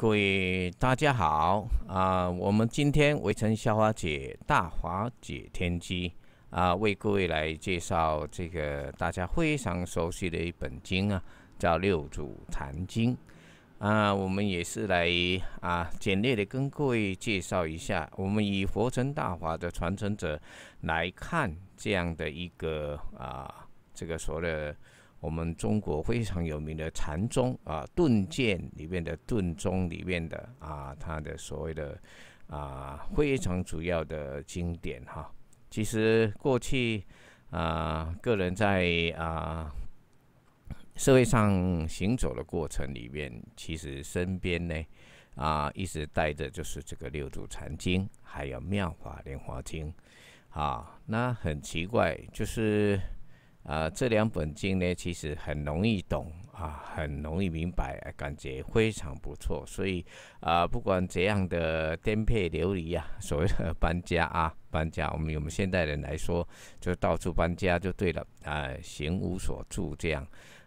各位大家好啊，我们今天围城笑花解大华解天机啊，为各位来介绍这个大家非常熟悉的一本经啊，叫《六祖坛经》啊。我们也是来啊，简略的跟各位介绍一下，我们以佛城大华的传承者来看这样的一个啊，这个所谓的。我们中国非常有名的禅宗啊，顿渐里面的顿宗里面的啊，它的所谓的啊非常主要的经典哈。其实过去啊，个人在啊社会上行走的过程里面，其实身边呢啊一直带着就是这个《六祖禅经》，还有《妙法莲华经》啊。那很奇怪，就是。啊，这两本经呢，其实很容易懂啊，很容易明白，感觉非常不错。所以啊，不管怎样的颠沛流离啊，所谓的搬家啊，搬家，我们我们现代人来说，就到处搬家就对了啊，行无所住这样，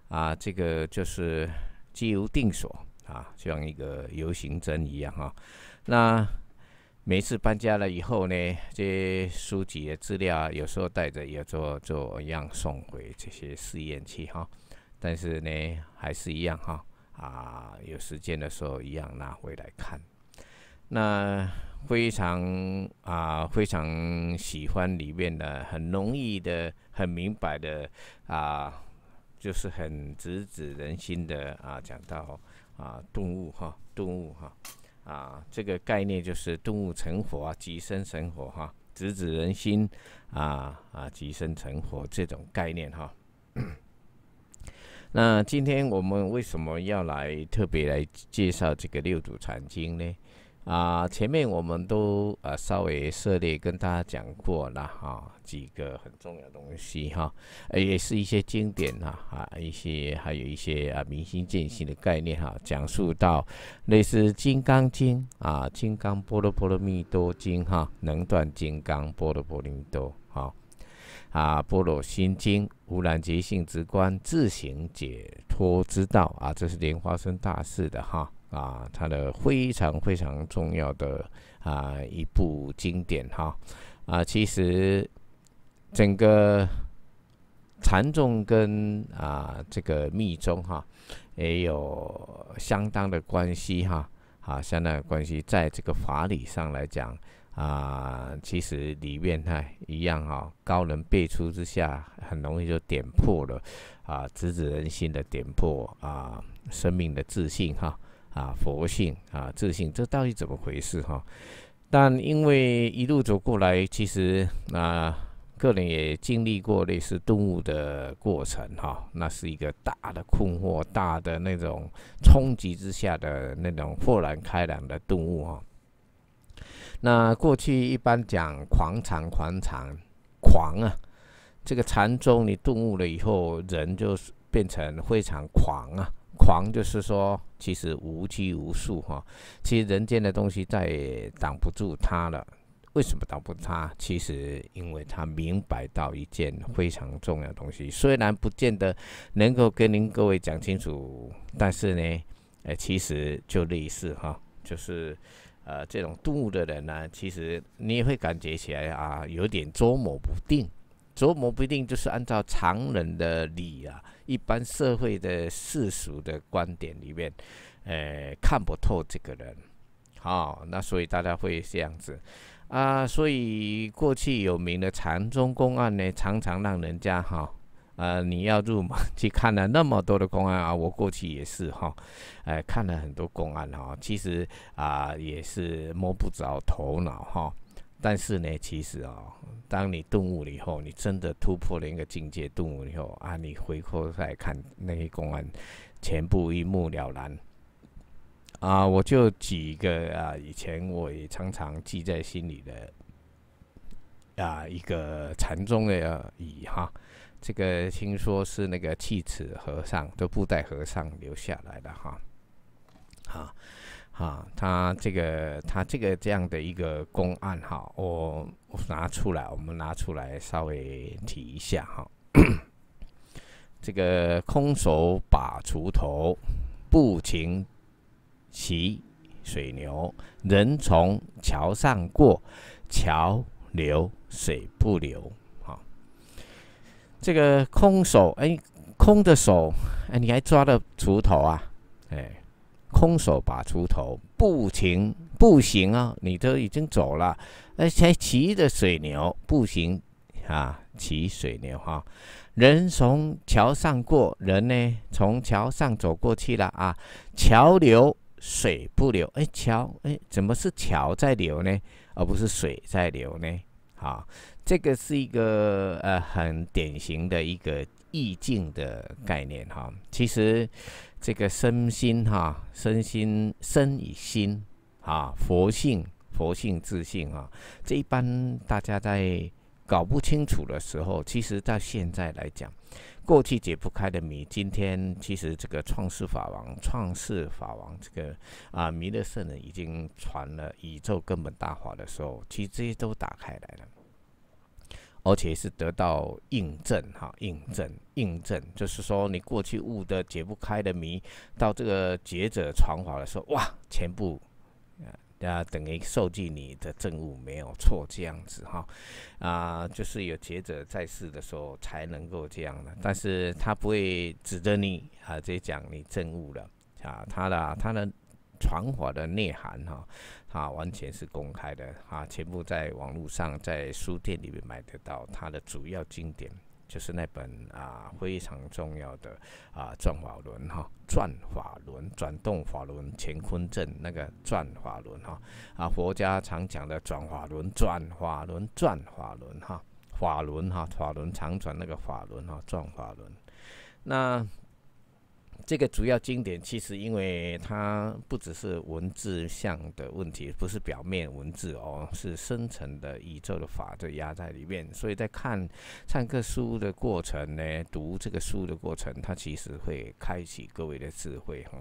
啊，这个就是居无定所啊，像一个游行针一样哈。那每次搬家了以后呢，这些书籍的资料啊，有时候带着，有时候做一样送回这些试验区。哈。但是呢，还是一样哈啊，有时间的时候一样拿回来看。那非常啊，非常喜欢里面的，很容易的，很明白的啊，就是很直指人心的啊，讲到啊，动物哈，动物哈。啊，这个概念就是动物成佛啊，即生成佛哈，直指人心啊啊，即生成佛这种概念哈。那今天我们为什么要来特别来介绍这个六祖禅经呢？啊，前面我们都呃稍微涉猎跟大家讲过了哈，几个很重要的东西哈，也是一些经典呐啊，一些还有一些啊明心见性的概念哈，讲述到类似《金刚经》啊，《金刚波罗波罗蜜多经》哈，《能断金刚波罗波林多》哈，啊，《波罗心经》无染觉性之观，自行解脱之道啊，这是莲花生大士的哈。啊，它的非常非常重要的啊一部经典哈，啊，其实整个禅宗跟啊这个密宗哈也有相当的关系哈，啊相当的关系，在这个法理上来讲啊，其实里面它一样哈，高人辈出之下，很容易就点破了啊，直指人心的点破啊，生命的自信哈。啊，佛性啊，自信，这到底怎么回事哈？但因为一路走过来，其实啊，个人也经历过类似顿悟的过程哈。那是一个大的困惑，大的那种冲击之下的那种豁然开朗的顿悟啊。那过去一般讲狂禅，狂禅，狂啊！这个禅宗你顿悟了以后，人就变成非常狂啊。狂就是说，其实无拘无束哈，其实人间的东西再也挡不住他了。为什么挡不住他？其实因为他明白到一件非常重要的东西，虽然不见得能够跟您各位讲清楚，但是呢，呃，其实就类似哈，就是呃，这种动物的人呢，其实你也会感觉起来啊，有点捉摸不定。琢磨不一定，就是按照常人的理啊，一般社会的世俗的观点里面，呃，看不透这个人。好，那所以大家会这样子啊，所以过去有名的禅宗公案呢，常常让人家哈，呃，你要入门去看了那么多的公案啊，我过去也是哈，哎，看了很多公案哈，其实啊，也是摸不着头脑哈。但是呢，其实哦，当你顿悟了以后，你真的突破了一个境界。顿悟以后啊，你回过来看那些公安，全部一目了然。啊，我就举一个啊，以前我也常常记在心里的啊，一个禅宗的语哈，这个听说是那个弃齿和尚都布袋和尚留下来的哈，啊，啊，他这个他这个这样的一个公案哈，我拿出来，我们拿出来稍微提一下哈。这个空手把锄头，不勤骑水牛，人从桥上过，桥流水不流。哈，这个空手，哎，空的手，哎，你还抓了锄头啊，哎。空手把锄头，不行不行啊！你都已经走了，而且骑着水牛，不行啊，骑水牛哈。人从桥上过，人呢从桥上走过去了啊。桥流水不流，哎，桥哎，怎么是桥在流呢？而不是水在流呢？好，这个是一个呃很典型的一个意境的概念哈。其实。这个身心哈，身心身与心啊，佛性佛性自信啊，这一般大家在搞不清楚的时候，其实到现在来讲，过去解不开的谜，今天其实这个创世法王、创世法王这个啊弥勒圣人已经传了宇宙根本大法的时候，其实这些都打开来了。而且是得到印证，哈，印证，印证，就是说你过去悟的解不开的谜，到这个劫者传法的时候，哇，全部啊等于受尽你的憎悟没有错，这样子哈，啊，就是有劫者在世的时候才能够这样的，但是他不会指着你啊直接讲你憎悟了，啊，他的，他的。传法的内涵哈，啊，完全是公开的啊，全部在网络上、在书店里面买得到。它的主要经典就是那本啊，非常重要的啊，转法轮哈，转法轮，转动法轮，乾坤阵那个转法轮哈，啊，佛家常讲的转法轮，转法轮，转法轮哈，法轮哈，法轮常转那个法轮哈，转法轮，那。这个主要经典，其实因为它不只是文字上的问题，不是表面文字哦，是深层的宇宙的法则压在里面。所以在看、看课书的过程呢，读这个书的过程，它其实会开启各位的智慧哈。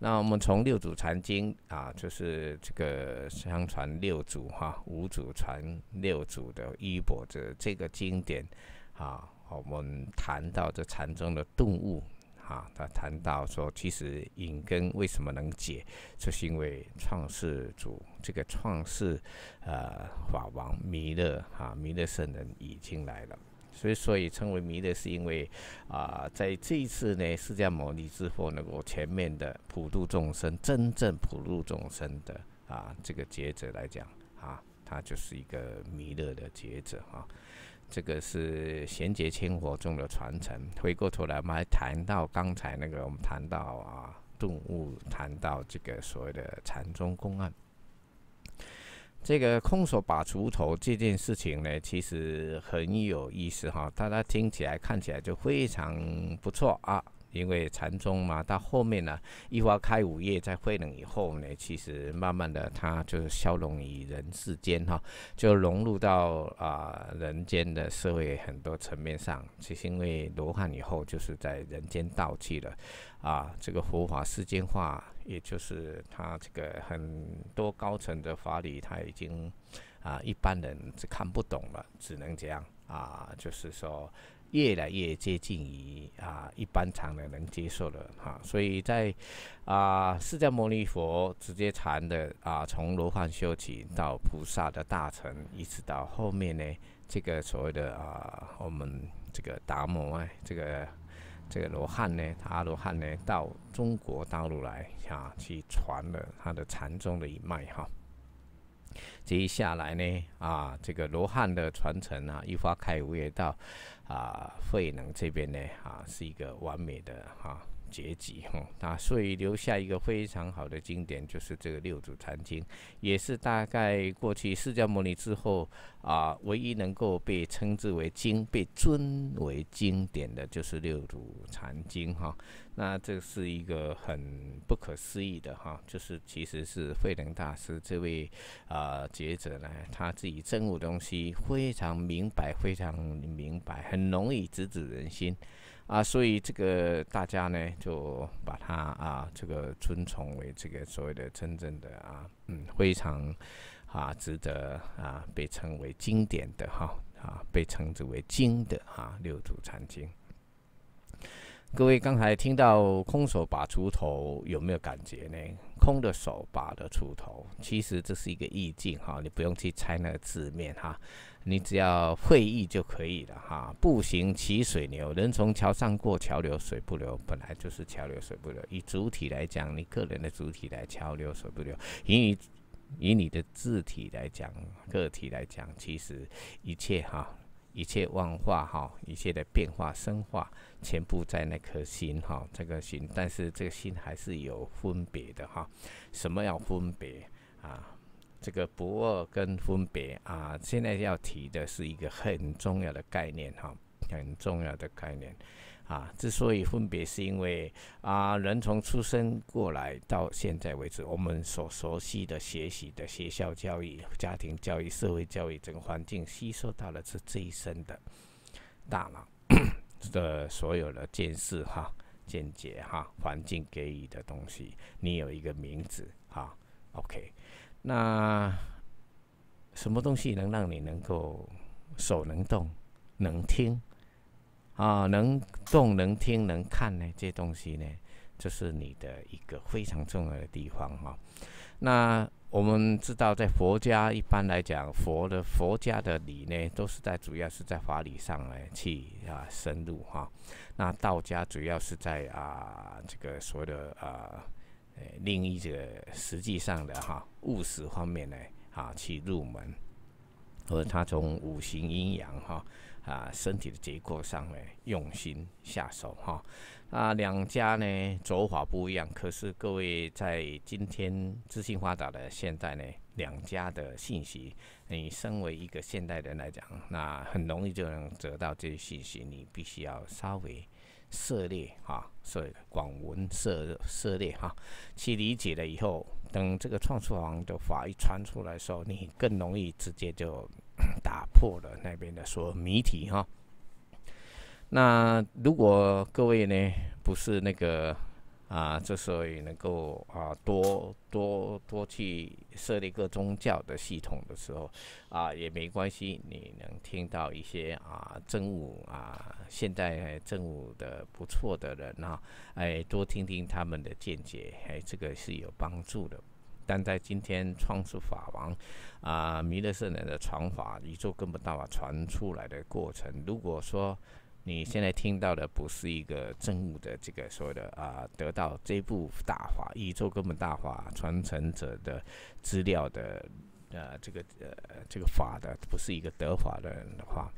那我们从六祖禅经啊，就是这个相传六祖哈，五祖传六祖的衣钵的这个经典啊，我们谈到这禅宗的顿悟。啊，他谈到说，其实引根为什么能解，就是因为创世主这个创世呃法王弥勒哈弥勒圣人已经来了，所以所以称为弥勒，是因为啊在这一次呢释迦牟尼之后，能够前面的普度众生，真正普度众生的啊这个劫者来讲啊，他就是一个弥勒的劫者啊。这个是衔接清活中的传承。回过头来，我们还谈到刚才那个，我们谈到啊顿悟，谈到这个所谓的禅宗公案。这个空手把锄头这件事情呢，其实很有意思哈，大家听起来看起来就非常不错啊。因为禅宗嘛，到后面呢，一花开五叶，在慧能以后呢，其实慢慢的，它就是消融于人世间哈，就融入到啊人间的社会很多层面上。其实因为罗汉以后就是在人间道器了，啊，这个佛法世间化，也就是他这个很多高层的法理，他已经啊一般人是看不懂了，只能这样啊，就是说。越来越接近于啊，一般常人能接受的哈，所以在啊，释迦牟尼佛直接禅的啊，从罗汉修起到菩萨的大成，一直到后面呢，这个所谓的啊，我们这个达摩哎，这个这个罗汉呢，阿罗汉呢，到中国大陆来啊，去传了他的禅宗的一脉哈。这一下来呢，啊，这个罗汉的传承啊，一花开五叶到，啊，慧能这边呢，啊，是一个完美的哈。结集哈，那所以留下一个非常好的经典，就是这个六祖禅经，也是大概过去释迦牟尼之后啊，唯一能够被称之为经、被尊为经典的就是六祖禅经哈。那这是一个很不可思议的哈，就是其实是慧能大师这位啊学者呢，他自己证悟东西非常明白，非常明白，很容易直指人心。啊，所以这个大家呢，就把它啊，这个尊崇为这个所谓的真正的啊，嗯，非常啊，值得啊，被称为经典的哈，啊，被称之为经的哈，《六祖禅经》。各位刚才听到“空手把锄头”，有没有感觉呢？空的手把的锄头，其实这是一个意境哈，你不用去猜那个字面哈。你只要会意就可以了哈。步行骑水牛，人从桥上过，桥流水不流，本来就是桥流水不流。以主体来讲，你个人的主体来，桥流水不流。以你以你的字体来讲，个体来讲，其实一切哈，一切万化哈，一切的变化生化，全部在那颗心哈，这个心。但是这个心还是有分别的哈。什么要分别啊？这个不二跟分别啊，现在要提的是一个很重要的概念哈，很重要的概念啊。之所以分别，是因为啊，人从出生过来到现在为止，我们所熟悉的学习的学校教育、家庭教育、社会教育整个环境，吸收到了这这一生的大脑 的所有的见识哈、见解哈、环境给予的东西。你有一个名字哈，OK。那什么东西能让你能够手能动、能听啊？能动、能听、能看呢？这东西呢，这是你的一个非常重要的地方哈。那我们知道，在佛家一般来讲，佛的佛家的理呢，都是在主要是在法理上来去啊深入哈。那道家主要是在啊这个所谓的啊。呃，另一者实际上的哈务实方面呢，啊，去入门，而他从五行阴阳哈啊身体的结构上呢用心下手哈啊两家呢走法不一样，可是各位在今天资讯发达的现代呢，两家的信息，你身为一个现代人来讲，那很容易就能得到这些信息，你必须要稍微。涉猎啊，所以广闻涉涉猎哈，去理解了以后，等这个创初法的法一传出来的时候，你更容易直接就打破了那边的说谜题哈。那如果各位呢不是那个啊，之所以能够啊，多多多去。设立个宗教的系统的时候，啊，也没关系。你能听到一些啊，真武啊，现在正悟的不错的人啊，哎，多听听他们的见解，哎，这个是有帮助的。但在今天，创世法王啊，弥勒圣人的传法，宇宙根本大法传出来的过程，如果说。你现在听到的不是一个正武的这个说的啊，得到这部大法、宇宙根本大法传承者的资料的呃，这个呃这个法的，不是一个得法的人的话，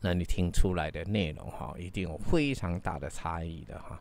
那你听出来的内容哈，一定有非常大的差异的哈。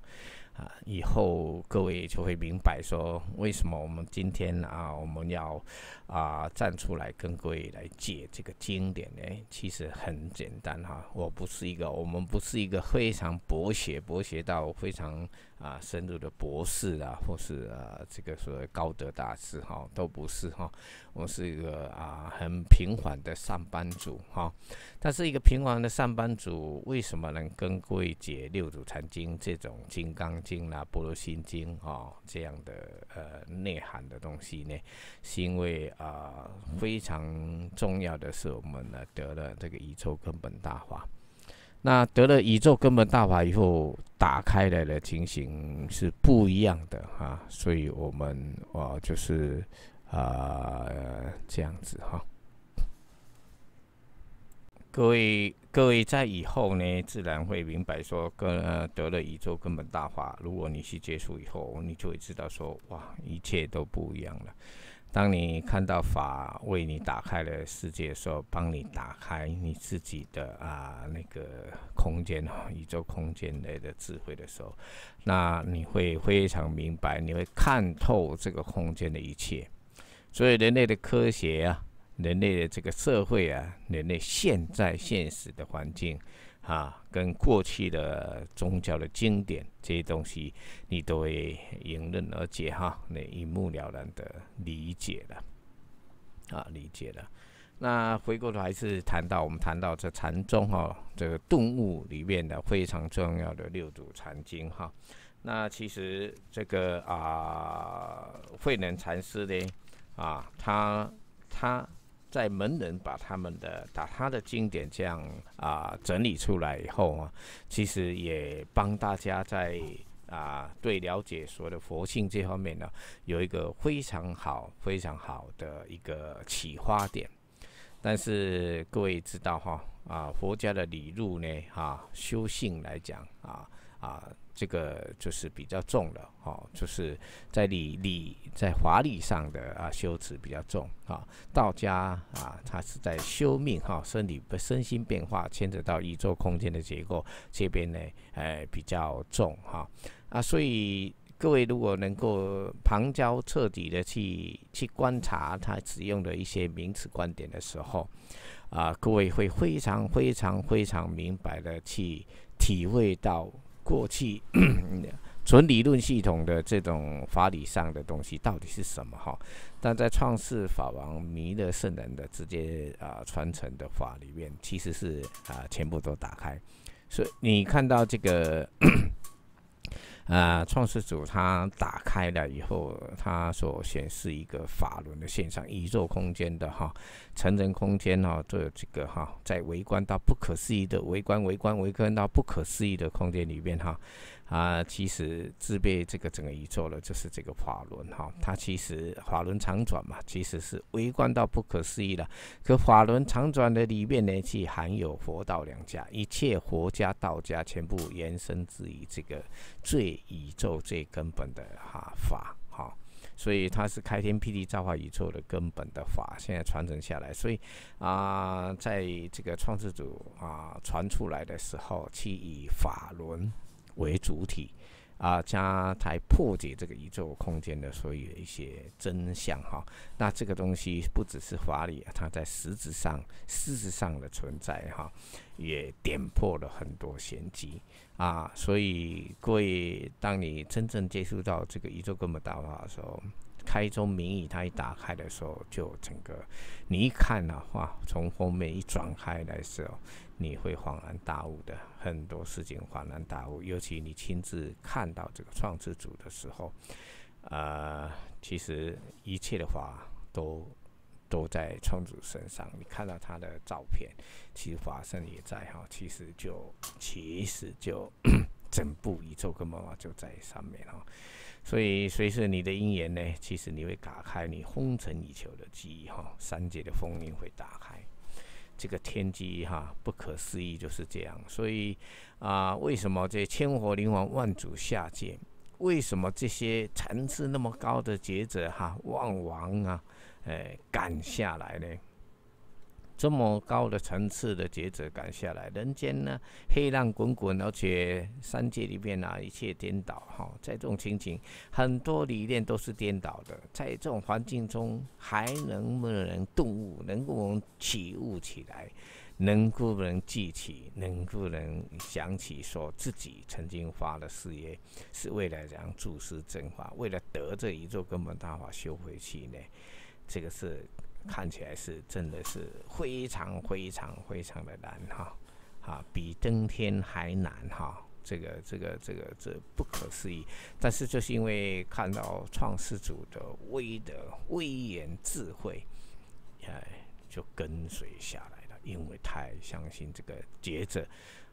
啊，以后各位就会明白说，为什么我们今天啊，我们要啊站出来跟各位来解这个经典呢？其实很简单哈，我不是一个，我们不是一个非常博学，博学到非常。啊，深入的博士啊，或是啊，这个所谓高德大师哈，都不是哈。我是一个啊，很平凡的上班族哈。但是一个平凡的上班族，为什么能跟贵位解六祖禅经这种《金刚经》啦、《般若心经》哦这样的呃内涵的东西呢？是因为啊，非常重要的是，我们呢得了这个宇宙根本大法。那得了宇宙根本大法以后，打开来的情形是不一样的哈，所以我们啊就是啊这样子哈。各位各位在以后呢，自然会明白说，跟得了宇宙根本大法，如果你去接触以后，你就会知道说，哇，一切都不一样了。当你看到法为你打开了世界的时候，帮你打开你自己的啊那个空间宇宙空间内的智慧的时候，那你会非常明白，你会看透这个空间的一切。所以，人类的科学啊，人类的这个社会啊，人类现在现实的环境。啊，跟过去的宗教的经典这些东西，你都会迎刃而解哈，那一目了然的理解了，啊，理解了。那回过头还是谈到我们谈到这禅宗哈，这个顿悟里面的非常重要的六祖禅经哈，那其实这个啊，慧能禅师呢，啊，他他。在门人把他们的打他的经典这样啊整理出来以后啊，其实也帮大家在啊对了解所谓的佛性这方面呢，有一个非常好非常好的一个启发点。但是各位知道哈啊，佛家的理路呢啊，修性来讲啊。啊，这个就是比较重了，哦，就是在礼礼在华丽上的啊修辞比较重啊。道家啊，他是在修命哈，身体身心变化牵扯到宇宙空间的结构这边呢，哎比较重哈啊。所以各位如果能够旁敲彻底的去去观察他使用的一些名词观点的时候啊，各位会非常非常非常明白的去体会到。过去 纯理论系统的这种法理上的东西到底是什么？哈，但在创世法王弥勒圣人的直接啊传承的法里面，其实是啊全部都打开，所以你看到这个。啊，创世主他打开了以后，他所显示一个法轮的线上，宇宙空间的哈，成人空间哈，都有这个哈，在围观到不可思议的围观，围观，围观到不可思议的空间里面哈。啊，其实制备这个整个宇宙的，就是这个法轮哈。它其实法轮常转嘛，其实是微观到不可思议的。可法轮常转的里面呢，既含有佛道两家，一切佛家道家全部延伸至于这个最宇宙最根本的哈法哈。所以它是开天辟地造化宇宙的根本的法，现在传承下来。所以啊，在这个创世主啊传出来的时候，去以法轮。为主体啊，加台破解这个宇宙空间的所有一些真相哈。那这个东西不只是法理，它在实质上、事实上的存在哈，也点破了很多玄机啊。所以，各位，当你真正接触到这个宇宙根本大法的时候，开宗明义，它一打开的时候，就整个你一看的话，从后面一转开的时候。你会恍然大悟的，很多事情恍然大悟，尤其你亲自看到这个创世主的时候，呃，其实一切的话都都在创主身上。你看到他的照片，其实法身也在哈，其实就其实就 整部宇宙根本啊就在上面哦。所以，随着你的因缘呢，其实你会打开你红尘已求的记忆哈，三界的封印会打开。这个天机哈不可思议，就是这样。所以啊，为什么这千佛灵王万祖下界？为什么这些层次那么高的截子哈万王啊，哎，赶下来呢？这么高的层次的抉择赶下来，人间呢黑浪滚滚，而且三界里面呢一切颠倒哈，在这种情景，很多理念都是颠倒的，在这种环境中还能不能顿悟，能不能起悟起来，能不能记起，能不能想起说自己曾经发的誓言，是为了让注视正法，为了得这一座根本大法修回去呢？这个是。看起来是真的是非常非常非常的难哈，啊，比登天还难哈，这个这个这个这不可思议。但是就是因为看到创世主的威德、威严、智慧，哎，就跟随下来了。因为太相信这个接者，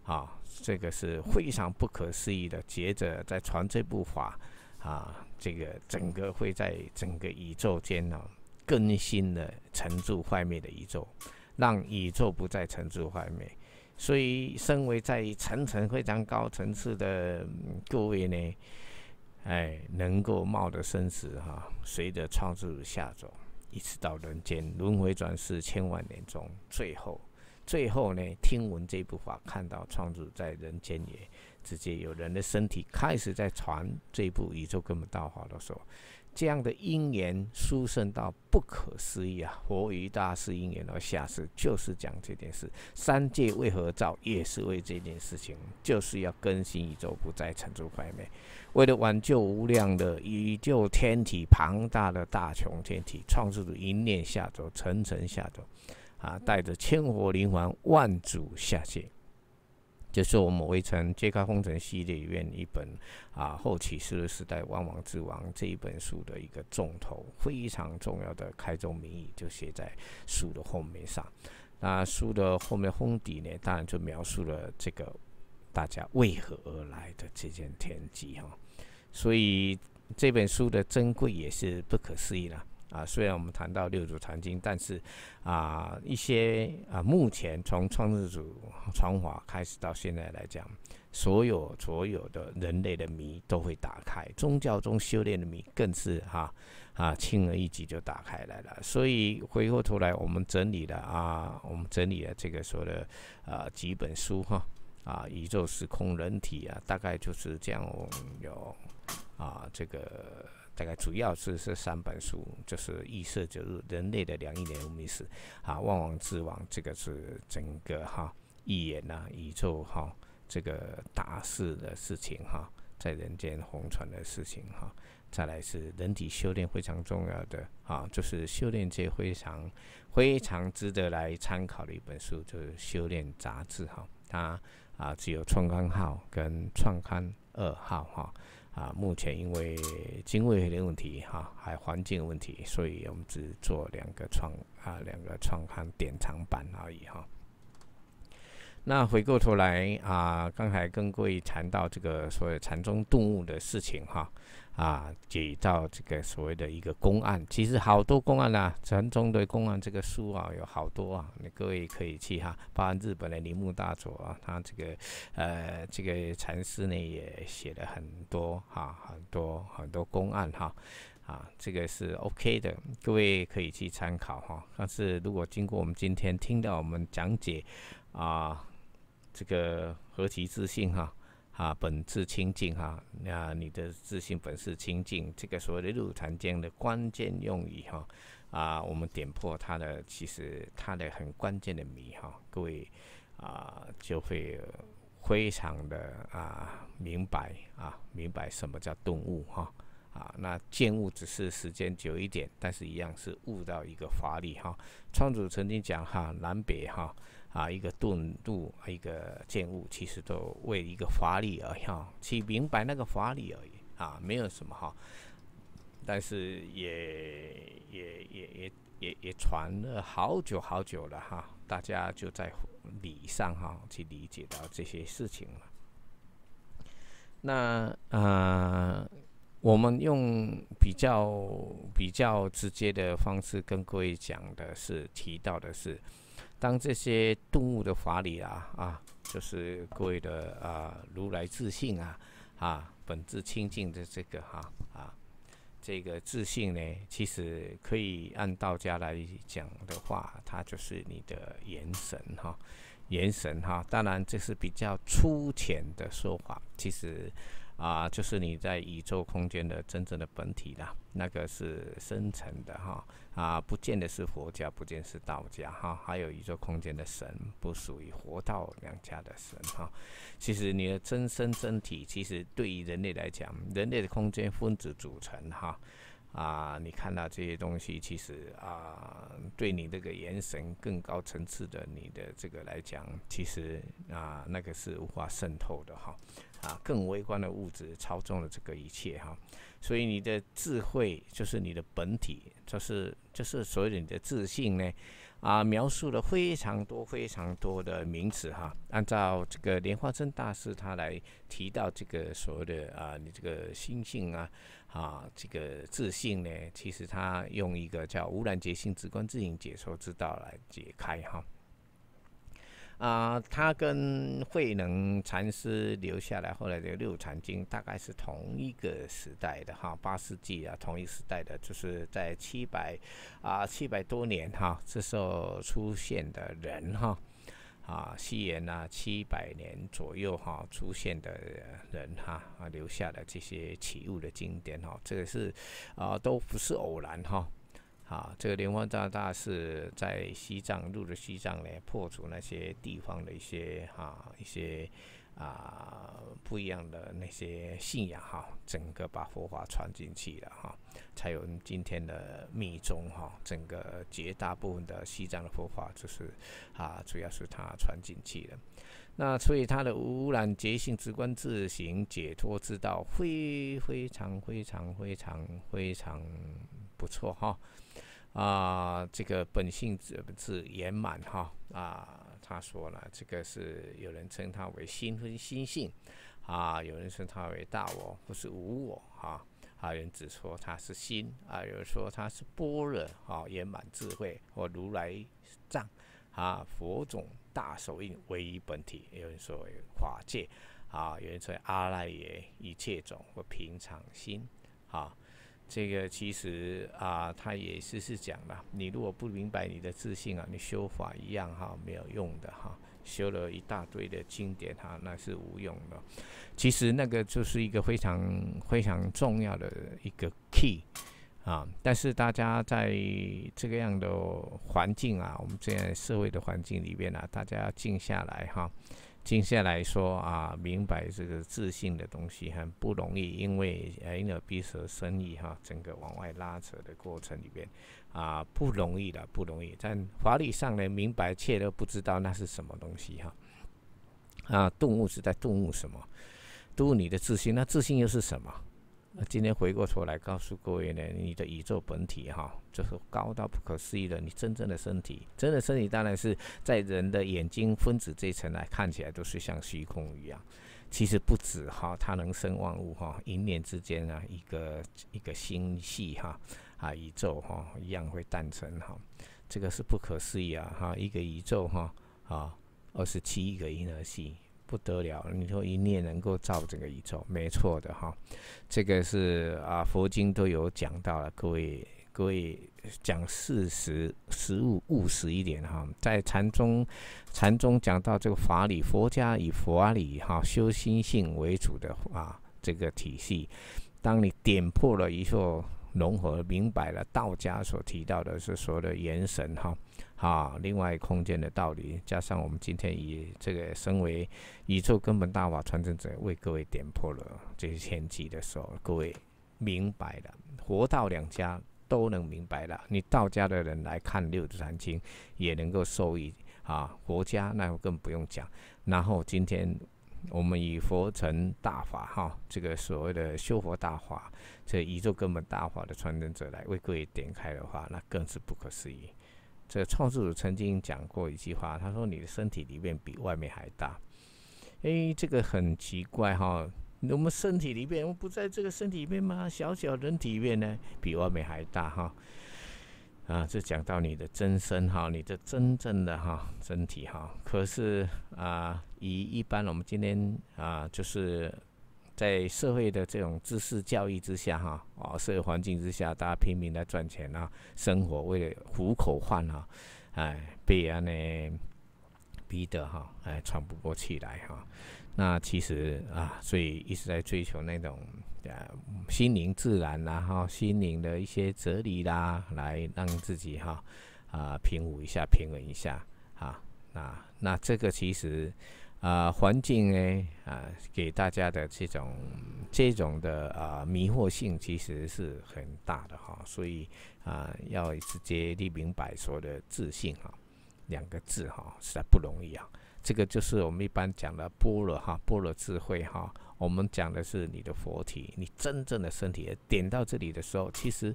啊，这个是非常不可思议的接者在传这部法，啊，这个整个会在整个宇宙间呢。更新了沉住毁灭的宇宙，让宇宙不再沉住毁灭。所以，身为在层层非常高层次的各位呢，哎，能够冒着生死哈，随着创主下走，一直到人间轮回转世千万年中，最后，最后呢，听闻这部法，看到创主在人间也直接有人的身体开始在传这部宇宙根本道法的时候。这样的因缘殊胜到不可思议啊！佛于大师因缘而下士，就是讲这件事。三界为何造，也是为这件事情，就是要更新宇宙，不再沉住快灭。为了挽救无量的宇宙天体庞大的大穹天体，创世主一念下走，层层下走，啊，带着千佛灵环万祖下界。就是我们围城揭开封城系列里面一本啊，后启世时代万王之王这一本书的一个重头，非常重要的开宗明义就写在书的后面上。那书的后面封底呢，当然就描述了这个大家为何而来的这件天机哈。所以这本书的珍贵也是不可思议了。啊，虽然我们谈到六祖坛经，但是啊，一些啊，目前从创世祖传法开始到现在来讲，所有所有的人类的谜都会打开，宗教中修炼的谜更是哈啊轻而易举就打开来了。所以回过头来，我们整理了啊，我们整理了这个说的啊几本书哈啊宇宙时空人体啊，大概就是这样有啊这个。大概主要是这三本书，就是《异色者日》、《人类的两亿年文明史》啊，《万王之王》这个是整个哈预言呐、宇宙哈这个大事的事情哈，在人间红传的事情哈。再来是人体修炼非常重要的啊，就是修炼界非常非常值得来参考的一本书，就是《修炼杂志》哈，它啊只有创刊号跟创刊二号哈。啊，目前因为经费的问题，哈，还环境问题，所以我们只做两个创啊，两个创刊典藏版而已，哈。那回过头来啊，刚才跟各位谈到这个所谓禅宗顿悟的事情，哈。啊，给到这个所谓的一个公案，其实好多公案呐，禅宗对公案这个书啊，有好多啊，你各位可以去哈。包含日本的铃木大佐啊，他这个呃这个禅师呢，也写了很多哈，很多很多公案哈，啊，这个是 OK 的，各位可以去参考哈。但是如果经过我们今天听到我们讲解啊，这个何其自信哈。啊，本自清净哈，那你的自信本是清净，这个所谓的入禅经的关键用语哈，啊，我们点破它的其实它的很关键的谜哈，各位啊，就会非常的啊明白啊，明白什么叫顿悟哈，啊，那见悟只是时间久一点，但是一样是悟到一个法理哈。创主曾经讲哈，南北哈。啊，一个顿悟，一个见悟，其实都为一个法理而哈，去明白那个法理而已啊，没有什么哈。但是也也也也也也传了好久好久了哈，大家就在理上哈去理解到这些事情了。那啊，我们用比较比较直接的方式跟各位讲的是，提到的是。当这些动物的法理啊啊，就是各位的啊如来自信啊啊本质清净的这个哈啊这个自信呢，其实可以按道家来讲的话，它就是你的元神哈元神哈。当然这是比较粗浅的说法，其实啊，就是你在宇宙空间的真正的本体啦，那个是深层的哈。啊，不见得是佛家，不见得是道家，哈，还有宇宙空间的神，不属于佛道两家的神，哈。其实你的真身真体，其实对于人类来讲，人类的空间分子组成，哈，啊，你看到这些东西，其实啊，对你这个元神更高层次的你的这个来讲，其实啊，那个是无法渗透的，哈，啊，更微观的物质操纵了这个一切，哈。所以你的智慧就是你的本体，就是就是所谓的自信呢，啊，描述了非常多非常多的名词哈。按照这个莲花生大师他来提到这个所谓的啊，你这个心性啊，啊，这个自信呢，其实他用一个叫无染觉性直观自行解说之道来解开哈。啊，他跟慧能禅师留下来后来的六禅经，大概是同一个时代的哈，八世纪啊，同一时代的，就是在七百啊七百多年哈，这时候出现的人哈，啊，西元啊七百年左右哈出现的人哈，啊，留下的这些起物的经典哈，这个是啊都不是偶然哈。啊，这个莲花大大是在西藏入了西藏呢，破除那些地方的一些哈一些啊不一样的那些信仰哈，整个把佛法传进去了哈，才有今天的密宗哈，整个绝大部分的西藏的佛法就是啊，主要是他传进去了。那所以他的无污染捷性直观、自行解脱之道，非非常非常非常非常不错哈。啊，这个本性是圆满哈啊，他说了，这个是有人称他为心分心性，啊，有人称他为大我，不是无我哈啊，有人只说他是心啊，有人说他是般若哈，圆满智慧或如来藏啊，佛种大手印为本体，有人说为法界啊，有人说阿赖耶一切种或平常心啊。这个其实啊，他也是是讲了。你如果不明白你的自信啊，你修法一样哈没有用的哈。修了一大堆的经典哈，那是无用的。其实那个就是一个非常非常重要的一个 key 啊。但是大家在这个样的环境啊，我们这样社会的环境里面啊，大家要静下来哈。静下来说啊，明白这个自信的东西很不容易，因为言而必的生意哈，整个往外拉扯的过程里边，啊，不容易的，不容易。但法理上呢，明白却都不知道那是什么东西哈。啊，动物是在动物什么？动物你的自信，那自信又是什么？今天回过头来告诉各位呢，你的宇宙本体哈，就是高到不可思议的，你真正的身体，真的身体当然是在人的眼睛分子这一层来看起来都是像虚空一样，其实不止哈，它能生万物哈，一念之间啊，一个一个星系哈啊，宇宙哈一样会诞生哈，这个是不可思议啊哈，一个宇宙哈啊，二十七个银河系。不得了，你说一念能够造整个宇宙，没错的哈。这个是啊，佛经都有讲到了，各位各位讲事实、实物、务实一点哈。在禅宗，禅宗讲到这个法理，佛家以佛理哈修心性为主的啊这个体系，当你点破了以后融合明白了，道家所提到的是说的元神哈。啊，另外空间的道理，加上我们今天以这个身为宇宙根本大法传承者为各位点破了这些天机的时候，各位明白了，佛道两家都能明白了。你道家的人来看《六字禅经》，也能够受益啊。佛家那更不用讲。然后今天我们以佛成大法，哈，这个所谓的修佛大法，这宇宙根本大法的传承者来为各位点开的话，那更是不可思议。这创始者曾经讲过一句话，他说：“你的身体里面比外面还大。”诶，这个很奇怪哈。我们身体里面，我们不在这个身体里面吗？小小人体里面呢，比外面还大哈。啊，这讲到你的真身哈，你的真正的哈身体哈。可是啊，以一般我们今天啊，就是。在社会的这种知识教育之下，哈，哦，社会环境之下，大家拼命来赚钱啊，生活为了糊口饭啊，哎，被安呢逼得哈，哎，喘不过气来哈。那其实啊，所以一直在追求那种呃心灵自然啦，哈，心灵的一些哲理啦，来让自己哈啊平复一下，平稳一下啊。那那这个其实。啊，环境呢？啊，给大家的这种、这种的啊，迷惑性其实是很大的哈。所以啊，要直接立明白说的“自信”哈，两个字哈，实在不容易啊。这个就是我们一般讲的“般若”哈，“般若智慧”哈。我们讲的是你的佛体，你真正的身体。点到这里的时候，其实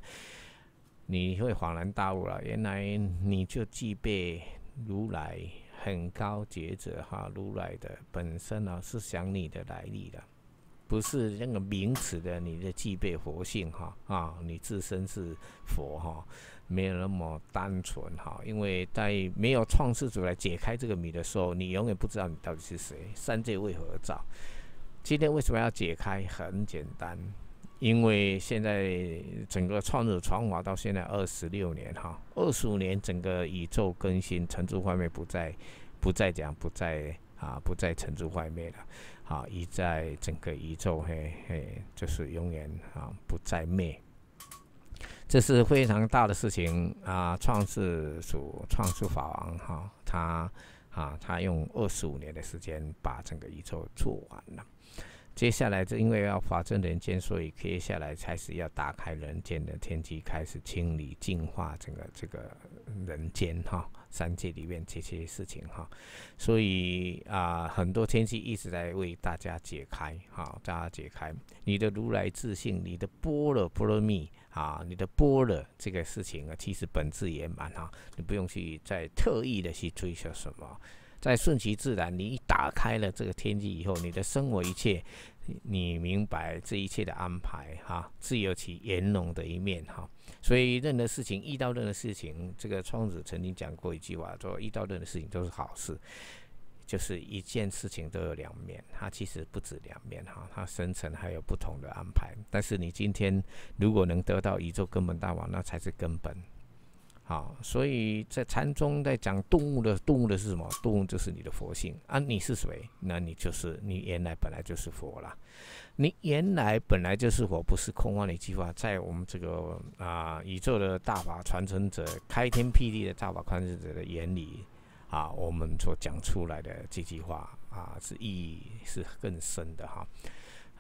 你会恍然大悟了，原来你就具备如来。很高觉者哈，如来的本身呢是想你的来历的，不是那个名词的，你的具备佛性哈啊，你自身是佛哈，没有那么单纯哈，因为在没有创世主来解开这个谜的时候，你永远不知道你到底是谁。三界为何造？今天为什么要解开？很简单。因为现在整个创祖传法到现在二十六年哈，二十五年整个宇宙更新，成住坏灭不再，不再讲，不再啊，不再成住坏灭了，啊，一在整个宇宙嘿嘿，就是永远啊不再灭，这是非常大的事情啊！创世主创世法王哈，他啊他用二十五年的时间把整个宇宙做完了。接下来，这因为要法正人间，所以接下来才是要打开人间的天机，开始清理、净化整个这个人间哈，三界里面这些事情哈。所以啊，很多天机一直在为大家解开哈，大家解开你的如来自信，你的波若波罗蜜啊，你的波若这个事情啊，其实本质圆满哈，你不用去再特意的去追求什么。在顺其自然，你一打开了这个天机以后，你的生活一切，你明白这一切的安排哈，自有其圆融的一面哈。所以任何事情遇到任何事情，这个窗子曾经讲过一句话，说遇到任何事情都是好事，就是一件事情都有两面，它其实不止两面哈，它深层还有不同的安排。但是你今天如果能得到宇宙根本大王，那才是根本。好，所以在禅宗在讲顿悟的顿悟的是什么？顿悟就是你的佛性啊！你是谁？那你就是你原来本来就是佛啦。你原来本来就是佛，不是空幻的一句话。在我们这个啊宇宙的大法传承者、开天辟地的大法传承者的眼里啊，我们所讲出来的这句话啊，是意义是更深的哈。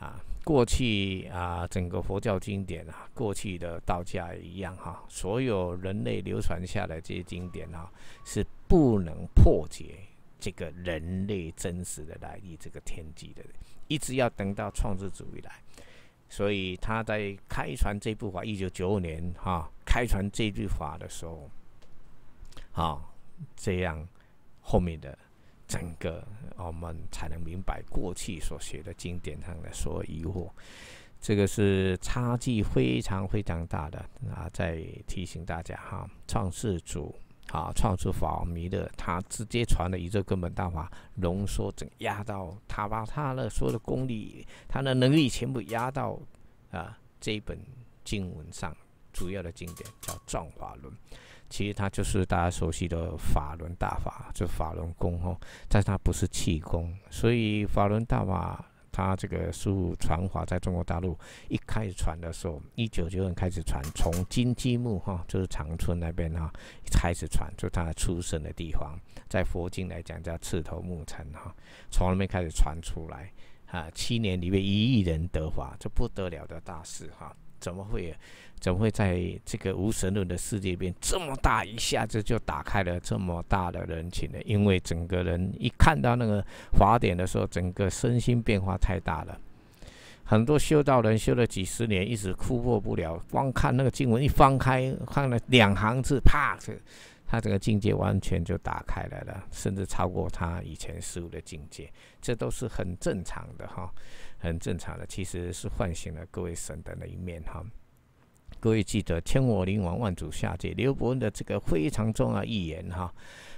啊，过去啊，整个佛教经典啊，过去的道家一样哈，所有人类流传下来这些经典啊，是不能破解这个人类真实的来历这个天机的，一直要等到创世主义来。所以他在开传这部法，一九九五年哈开传这句法的时候，啊，这样后面的。整个我们才能明白过去所写的经典上的所有疑惑，这个是差距非常非常大的啊！再提醒大家哈，创世主啊，创出法弥勒，他直接传了宇宙根本大法，浓缩整压到他把他的所有的功力，他的能力全部压到啊这一本经文上，主要的经典叫《藏华论》。其实它就是大家熟悉的法轮大法，就法轮功哦，但是它不是气功。所以法轮大法它这个术传法在中国大陆一开始传的时候，一九九年开始传，从金鸡木哈，就是长春那边哈，开始传，就他出生的地方，在佛经来讲叫赤头木城哈，从那边开始传出来啊，七年里面一亿人得法，这不得了的大事哈。怎么会？怎么会在这个无神论的世界里边这么大，一下子就打开了这么大的人群呢？因为整个人一看到那个法典的时候，整个身心变化太大了。很多修道人修了几十年，一直突破不了，光看那个经文，一翻开看了两行字，啪，他这个境界完全就打开来了，甚至超过他以前十五的境界，这都是很正常的哈。很正常的，其实是唤醒了各位神的那一面哈。各位记得千我灵王万主下界，刘伯温的这个非常重要预言哈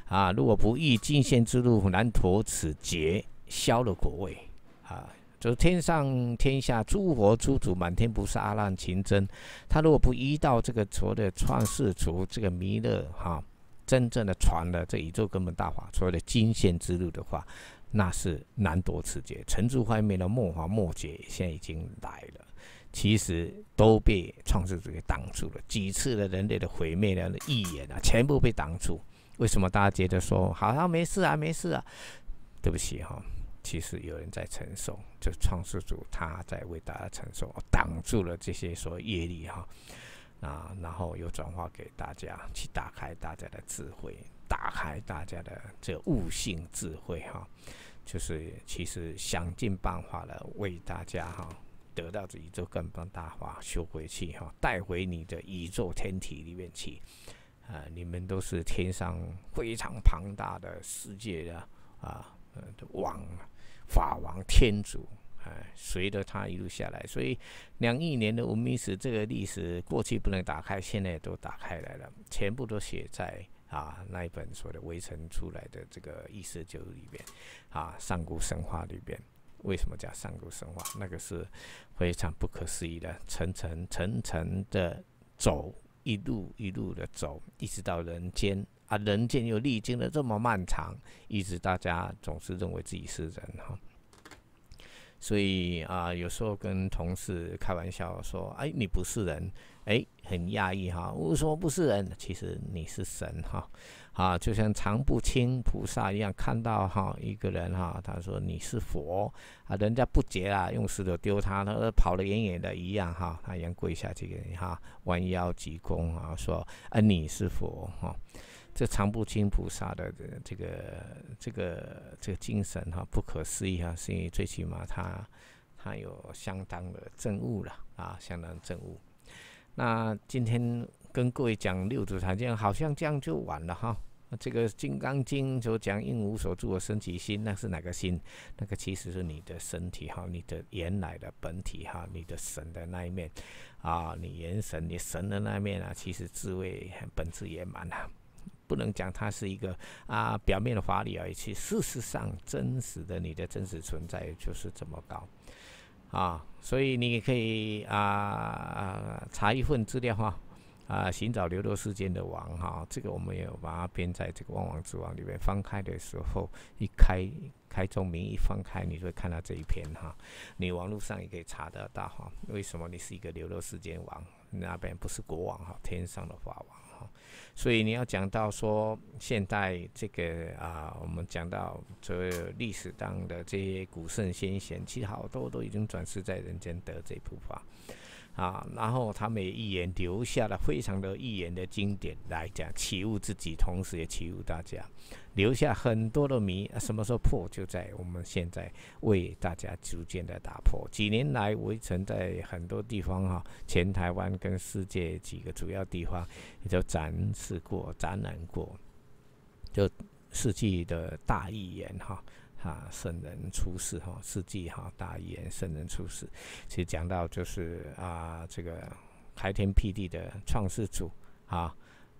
啊！如果不依金仙之路，难脱此劫，消了果位啊！就是天上天下诸佛诸主满天菩萨阿难情真，他如果不依到这个佛的创世主这个弥勒哈，真正的传了这宇宙根本大法，所谓的金仙之路的话。那是难多此劫，沉住坏灭的末法末劫现在已经来了，其实都被创世主给挡住了，几次的人类的毁灭的预言啊，全部被挡住。为什么大家觉得说好像没事啊，没事啊？对不起哈，其实有人在承受，就创世主他在为大家承受，挡住了这些所谓业力哈啊，然后又转化给大家去打开大家的智慧。打开大家的这悟性智慧哈，就是其实想尽办法了，为大家哈得到这宇宙根本大法修回去哈，带回你的宇宙天体里面去。啊，你们都是天上非常庞大的世界的啊，呃，王法王天主哎，随着他一路下来，所以两亿年的文明史这个历史过去不能打开，现在都打开来了，全部都写在。啊，那一本谓的《围城》出来的这个意思就里边，啊，上古神话里边，为什么叫上古神话？那个是非常不可思议的，层层层层的走，一路一路的走，一直到人间啊，人间又历经了这么漫长，一直大家总是认为自己是人哈，所以啊，有时候跟同事开玩笑说，哎，你不是人。哎，很讶异哈，我说不是人？其实你是神哈，啊，就像常不清菩萨一样，看到哈一个人哈，他说你是佛啊，人家不劫啊，用石头丢他，他说跑了远远的一样哈，他一样跪下去哈，弯腰鞠躬啊，说啊你是佛哈，这常不清菩萨的这这个这个这个精神哈，不可思议啊，因为最起码他他有相当的证悟了啊，相当证悟。那今天跟各位讲六祖坛经，好像这样就完了哈。这个《金刚经》所讲应无所住的升起心，那是哪个心？那个其实是你的身体哈，你的原来的本体哈，你的神的那一面啊，你元神，你神的那一面啊，其实智慧本质也满啊，不能讲它是一个啊表面的法理而已。其实事实上，真实的你的真实存在就是这么高。啊，所以你可以啊查一份资料哈，啊寻找流落世间的王哈，这个我们有把它编在这个万王之王里面。翻开的时候，一开开宗明义翻开，你会看到这一篇哈。你网络上也可以查得到哈。为什么你是一个流落世间王？那边不是国王哈，天上的法王。所以你要讲到说，现代这个啊，我们讲到所有历史当的这些古圣先贤，其实好多都已经转世在人间得这部法。啊，然后他们也预言留下了非常的预言的经典来讲，起悟自己，同时也起悟大家，留下很多的谜，什么时候破，就在我们现在为大家逐渐的打破。几年来，围城在很多地方哈，前台湾跟世界几个主要地方，也就展示过、展览过，就世纪的大预言哈。啊，圣人出世哈，世纪哈，大言圣人出世，其实讲到就是啊，这个开天辟地的创世主啊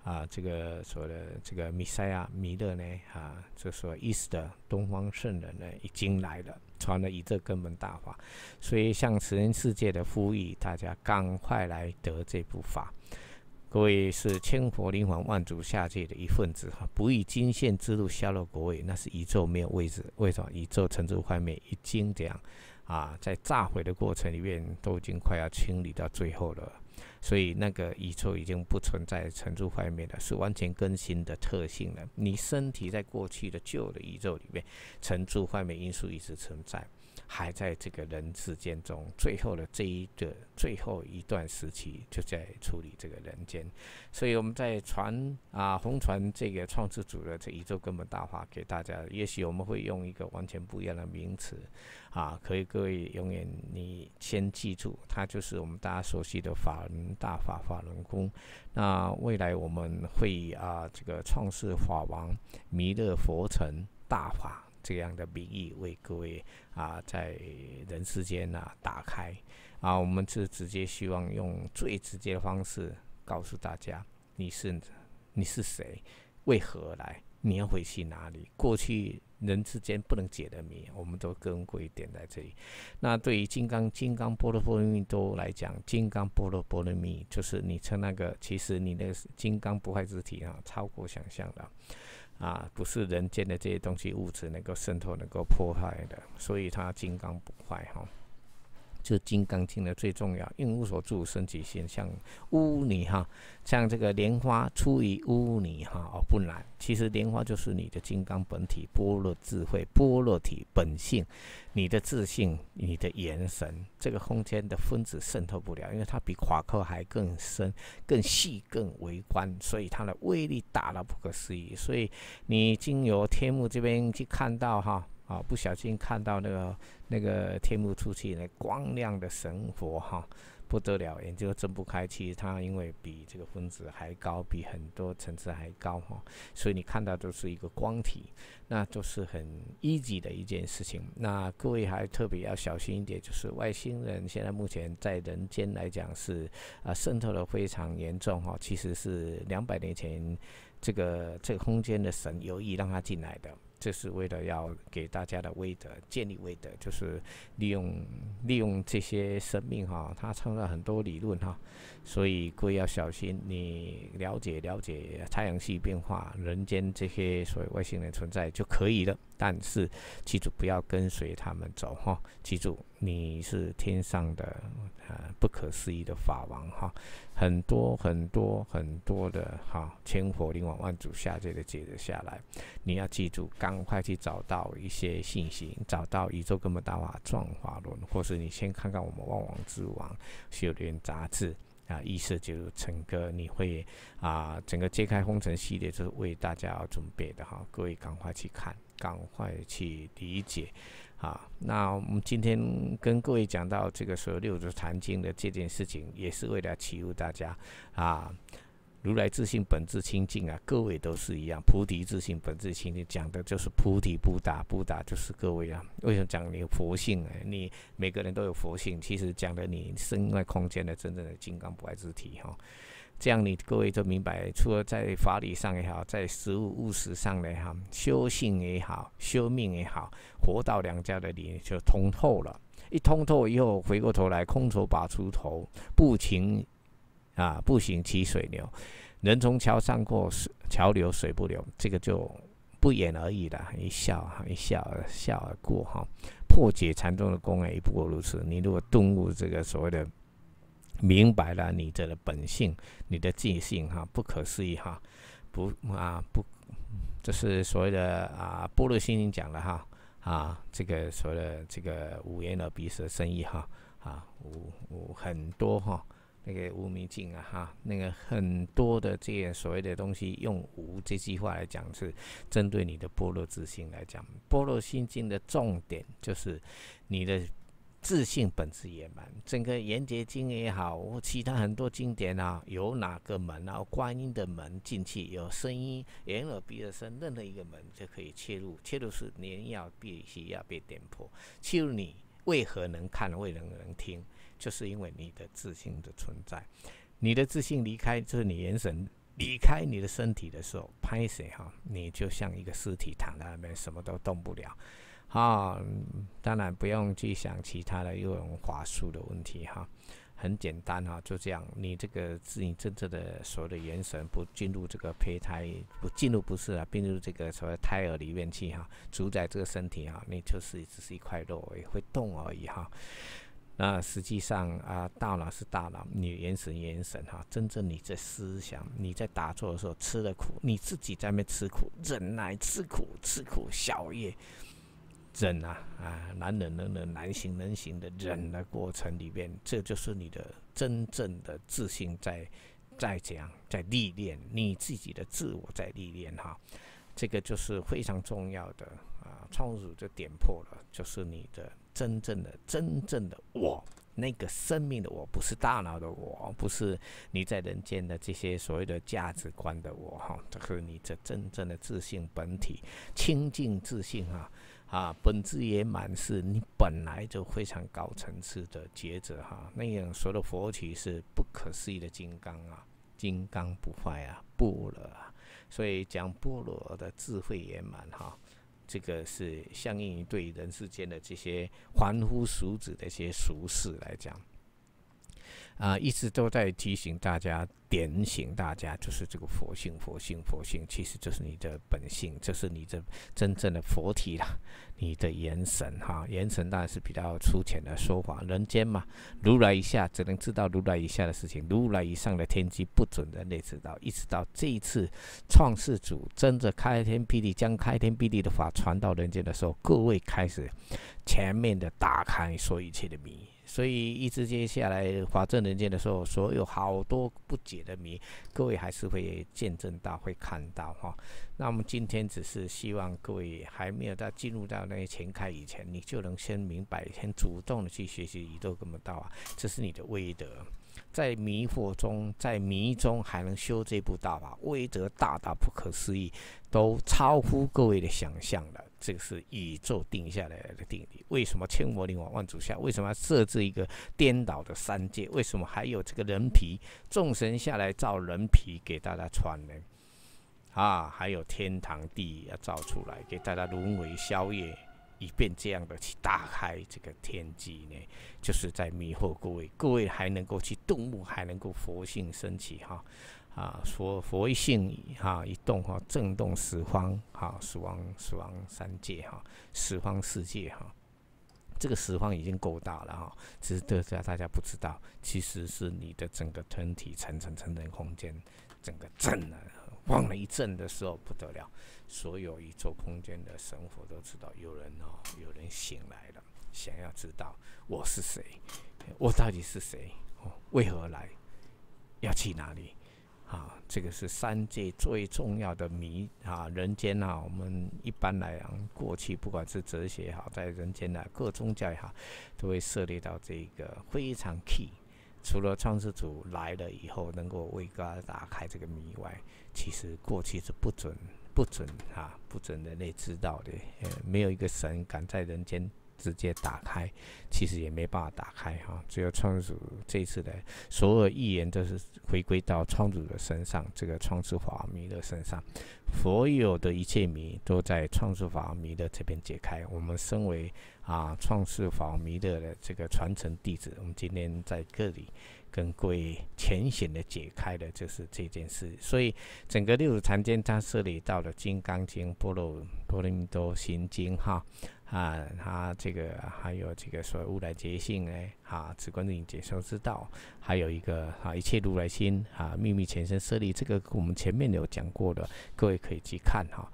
啊，这个说的这个弥赛亚弥勒呢啊，就说意思的东方圣人呢已经来了，传了一这根本大法，所以向全世界的呼吁，大家赶快来得这部法。所以是千佛灵皇万族下界的一份子哈，不以金线之路下落国位，那是宇宙没有位置。为什么宇宙成住坏灭已经这样啊？在炸毁的过程里面，都已经快要清理到最后了，所以那个宇宙已经不存在，成住坏灭的是完全更新的特性了。你身体在过去的旧的宇宙里面，成住坏灭因素一直存在。还在这个人世间中，最后的这一个最后一段时期，就在处理这个人间，所以我们在传啊红传这个创世主的这宇宙根本大法给大家。也许我们会用一个完全不一样的名词啊，可以各位永远你先记住，它就是我们大家熟悉的法轮大法法轮功。那未来我们会啊这个创世法王弥勒佛成大法。这样的名义为各位啊，在人世间呐打开啊，我们是直接希望用最直接的方式告诉大家你是你是谁，为何而来，你要回去哪里？过去人之间不能解的谜，我们都跟过一点在这里。那对于金刚金刚波罗波罗蜜多来讲，金刚波罗波罗蜜就是你称那个，其实你那个金刚不坏之体啊，超过想象的。啊，不是人间的这些东西物质能够渗透、能够破坏的，所以它金刚不坏哈。就《金刚经》的最重要，因无所住生即心，象，污泥哈，像这个莲花出于污泥哈，而不染。其实莲花就是你的金刚本体、般若智慧、般若体本性，你的自信、你的元神，这个空间的分子渗透不了，因为它比夸克还更深、更细、更微观，所以它的威力大到不可思议。所以你经由天目这边去看到哈。啊，不小心看到那个那个天幕出去那光亮的神佛哈，不得了，眼睛都睁不开。其实它因为比这个分子还高，比很多层次还高哈，所以你看到都是一个光体，那就是很一级的一件事情。那各位还特别要小心一点，就是外星人现在目前在人间来讲是啊渗透的非常严重哈，其实是两百年前这个这个空间的神有意让他进来的。这是为了要给大家的威德建立威德，就是利用利用这些生命哈，他创造很多理论哈。所以贵要小心，你了解了解太阳系变化，人间这些所谓外星人存在就可以了。但是记住不要跟随他们走哈！记住你是天上的呃不可思议的法王哈，很多很多很多的哈千佛灵王万祖下界的接着下来，你要记住赶快去找到一些信息，找到宇宙根本大法《转法轮》，或是你先看看我们万王之王《修炼杂志》。啊，意思就是陈哥，你会啊，整个揭开红尘系列就是为大家要准备的哈，各位赶快去看，赶快去理解，啊，那我们今天跟各位讲到这个所有六祖坛经的这件事情，也是为了祈福大家，啊。如来自信本质清净啊，各位都是一样。菩提自信本质清净，讲的就是菩提不打，不打就是各位啊。为什么讲你有佛性？你每个人都有佛性，其实讲的你身外空间的真正的金刚不坏之体哈。这样你各位就明白，除了在法理上也好，在实物务实上呢哈，修行也好，修命也好，佛道两家的理就通透了。一通透以后，回过头来空手拔出头，不情。啊，步行骑水牛，人从桥上过，桥流水不流，这个就不言而喻了。一笑，一笑，笑而过哈。破解禅宗的功案也不过如此。你如果顿悟这个所谓的明白了你的本性，你的自性哈，不可思议哈。不啊不，这是所谓的啊，般若心经讲的哈啊，这个所谓的这个五言六鼻舌生意哈啊，五五很多哈。那个无明镜啊，哈，那个很多的这些所谓的东西，用“无”这句话来讲，是针对你的般若智性来讲。般若心经的重点就是你的自信本质圆满。整个缘觉经也好，其他很多经典啊，有哪个门啊，观音的门进去，有声音、眼耳鼻的声，任何一个门就可以切入。切入是你要必须要被点破，切入你为何能看，为何能听。就是因为你的自信的存在，你的自信离开，就是你眼神离开你的身体的时候，拍谁哈？你就像一个尸体躺在那边，什么都动不了啊！当然不用去想其他的各种华术的问题哈，很简单哈，就这样。你这个自己真正的所有的元神不进入这个胚胎，不进入不是啊，进入这个所谓胎儿里面去哈，主宰这个身体哈，你就是只是一块肉，也会动而已哈。那实际上啊，大脑是大脑，你元神元神哈，真正你在思想，你在打坐的时候吃的苦，你自己在那吃苦，忍耐吃苦吃苦，宵夜忍啊啊，难忍能忍，难行能行的忍的过程里边，这就是你的真正的自信在在讲，在历练你自己的自我在历练哈，这个就是非常重要的啊，创祖就点破了，就是你的。真正的、真正的我，那个生命的我不是大脑的我，不是你在人间的这些所谓的价值观的我哈，这是你这真正的自信本体、清净自信啊啊，本质也满是你本来就非常高层次的觉者哈，那样说的佛体是不可思议的金刚啊，金刚不坏啊，般若，所以讲般若的智慧圆满哈。这个是相应于对人世间的这些凡夫俗子的一些俗事来讲。啊，一直都在提醒大家、点醒大家，就是这个佛性、佛性、佛性，其实就是你的本性，这是你的真正的佛体啦，你的元神哈。元神当然是比较粗浅的说法，人间嘛，如来以下只能知道如来以下的事情，如来以上的天机不准人类知道。一直到这一次创世主争着开天辟地，将开天辟地的法传到人间的时候，各位开始全面的打开说一切的谜。所以一直接下来法证人间的时候，所有好多不解的谜，各位还是会见证到、会看到哈。那我们今天只是希望各位还没有到进入到那些前开以前，你就能先明白、先主动的去学习宇宙根本道啊，这是你的威德。在迷惑中、在迷中还能修这部道法，威德大大不可思议，都超乎各位的想象了。这个是宇宙定下来的定律。为什么千佛灵王万祖下？为什么要设置一个颠倒的三界？为什么还有这个人皮？众神下来造人皮给大家穿呢？啊，还有天堂地要造出来给大家沦为宵夜，以便这样的去打开这个天机呢？就是在迷惑各位，各位还能够去动物，还能够佛性升起哈。啊，佛佛一性哈一动哈震动十方哈死亡死亡三界哈十方世界哈，这个十方已经够大了哈。只是大家大家不知道，其实是你的整个团体层层层层空间，整个震，晃了一震的时候不得了。所有宇宙空间的神佛都知道，有人哦，有人醒来了，想要知道我是谁，我到底是谁，我为何来，要去哪里？啊，这个是三界最重要的谜啊！人间啊，我们一般来讲，过去不管是哲学也好，在人间的各宗教也好，都会涉猎到这个非常 key。除了创世主来了以后，能够为大家打开这个谜外，其实过去是不准、不准啊、不准人类知道的。呃，没有一个神敢在人间。直接打开，其实也没办法打开哈。只有创主这次的所有预言都是回归到创主的身上，这个创世法弥勒身上，所有的一切谜都在创世法弥勒这边解开。我们身为啊创世法弥勒的这个传承弟子，我们今天在这里。更贵浅显的解开的，就是这件事。所以，整个六祖禅经它设立到了《金刚经》《波罗波罗蜜多心经》哈啊，它这个还有这个所谓“悟来结性”呢，啊，直观点接收之道，还有一个啊一切如来心啊秘密前身设立，这个我们前面有讲过的，各位可以去看哈。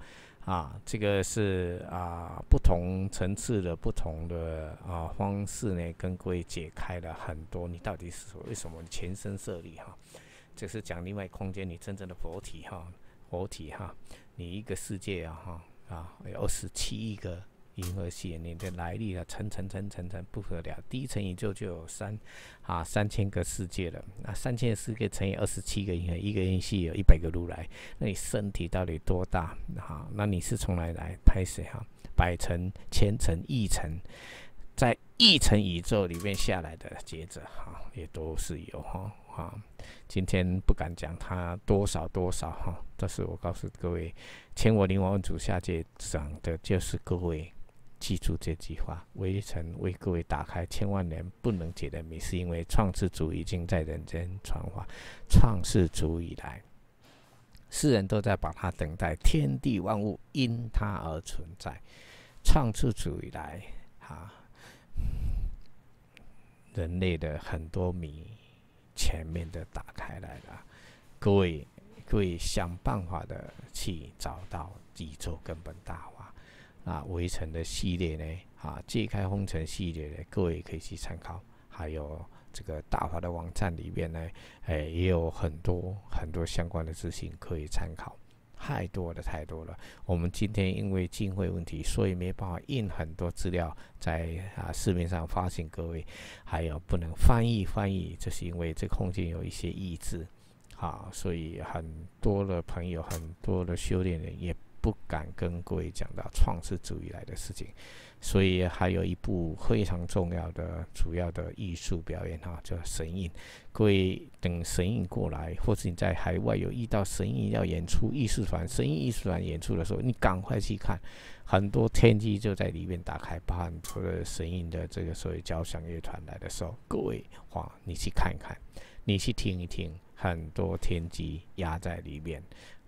啊，这个是啊，不同层次的不同的啊方式呢，跟各位解开了很多。你到底是为什么全身设立哈？这是讲另外空间你真正的佛体哈，佛体哈，你一个世界啊哈啊，二十七亿个。银河系，你的来历啊，层层层层层不得了。第一层宇宙就有三啊三千个世界了。那三千个世界乘以二十七个银河，一个银系有一百个如来。那你身体到底多大？哈，那你是从哪来？拍谁哈？百层、千层、亿层，在亿层宇宙里面下来的，接着哈，也都是有哈啊。今天不敢讲它多少多少哈，但是我告诉各位，千我灵王祖下界长的就是各位。记住这句话，微臣为各位打开千万年不能解的谜，是因为创世主已经在人间传话。创世主以来，世人都在把它等待，天地万物因它而存在。创世主以来，啊，人类的很多谜前面的打开来了，各位，各位想办法的去找到宇宙根本大。啊，围城的系列呢，啊，揭开红尘系列呢，各位可以去参考。还有这个大华的网站里面呢，哎，也有很多很多相关的资讯可以参考，太多的太多了。我们今天因为经费问题，所以没办法印很多资料在啊市面上发行，各位还有不能翻译翻译，这是因为这空间有一些限制啊，所以很多的朋友，很多的修炼人也。不敢跟各位讲到创世主义来的事情，所以还有一部非常重要的、主要的艺术表演哈，叫神印。各位等神印过来，或者你在海外有遇到神印要演出艺术团、神印艺术团演出的时候，你赶快去看，很多天机就在里面打开。包含你了神印的这个所谓交响乐团来的时候，各位，哇，你去看一看，你去听一听，很多天机压在里面。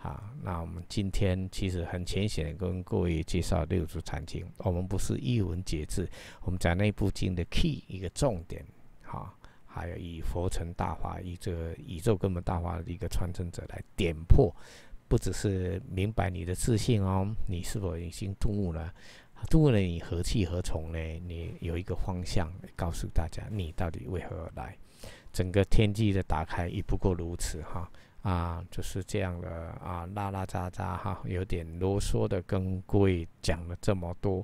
啊，那我们今天其实很浅显跟各位介绍六祖禅经。我们不是一文解字，我们讲那部经的 key 一个重点，哈，还有以佛成大法，以这个宇宙根本大法的一个传承者来点破，不只是明白你的自信哦，你是否已经顿悟了？顿悟了，你何去何从呢？你有一个方向，告诉大家你到底为何而来，整个天际的打开也不过如此，哈。啊，就是这样的啊，拉拉杂杂哈，有点啰嗦的，跟各位讲了这么多。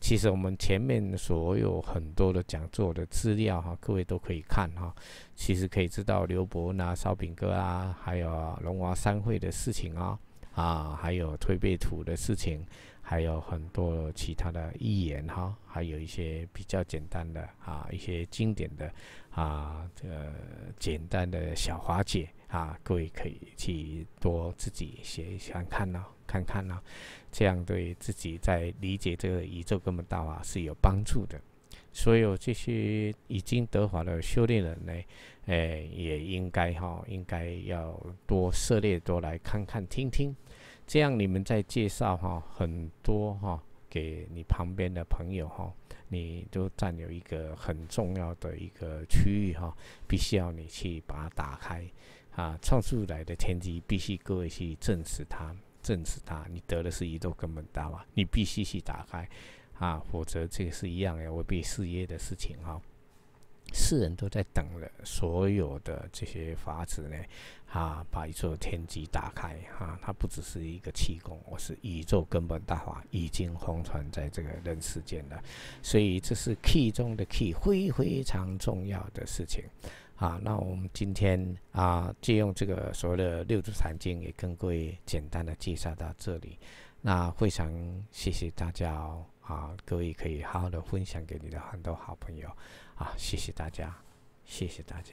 其实我们前面所有很多的讲座的资料哈，各位都可以看哈。其实可以知道刘伯拿烧饼哥啊，还有龙华三会的事情啊，啊，还有推背图的事情，还有很多其他的预言哈，还有一些比较简单的啊，一些经典的啊，这个简单的小化解。啊，各位可以去多自己写一写看呢，看看呢，这样对自己在理解这个宇宙根本道啊是有帮助的。所有这些已经得法的修炼人呢，哎，也应该哈，应该要多涉猎，多来看看、听听，这样你们在介绍哈，很多哈，给你旁边的朋友哈，你都占有一个很重要的一个区域哈，必须要你去把它打开。啊，创出来的天机必须各位去证实它，证实它。你得的是宇宙根本大法，你必须去打开啊，否则这个是一样要违背事业的事情哈。世人都在等了，所有的这些法子呢，啊，把宇宙天机打开哈。它不只是一个气功，我是宇宙根本大法已经封传在这个人世间了，所以这是 key 中的 key，非非常重要的事情。啊，那我们今天啊，借用这个所谓的《六祖坛经》，也跟各位简单的介绍到这里。那非常谢谢大家哦、啊，各位可以好好的分享给你的很多好朋友啊，谢谢大家，谢谢大家。